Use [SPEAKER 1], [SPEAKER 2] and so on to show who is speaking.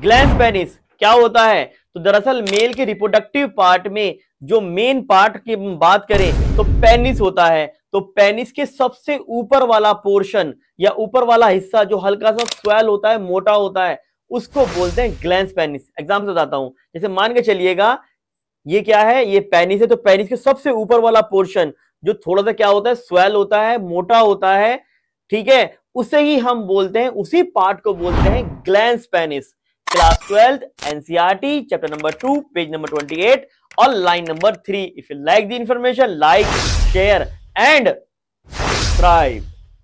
[SPEAKER 1] glans penis क्या होता है तो दरअसल मेल के रिप्रोडक्टिव पार्ट में जो मेन पार्ट की बात करें तो पेनिस होता है तो पेनिस के सबसे ऊपर वाला पोर्शन या ऊपर वाला हिस्सा जो हल्का सा स्वेल होता है मोटा होता है उसको बोलते हैं ग्लैंस पेनिस एग्जाम्पल बताता हूं जैसे मान के चलिएगा ये क्या है ये पेनिस है तो पेनिस के सबसे ऊपर वाला पोर्शन जो थोड़ा सा क्या होता है स्वेल होता है मोटा होता है ठीक है उसे ही हम बोलते हैं उसी पार्ट को बोलते हैं ग्लैंस पेनिस क्लास ट्वेल्थ टी chapter number two page number twenty eight और line number three if you like the information like share and subscribe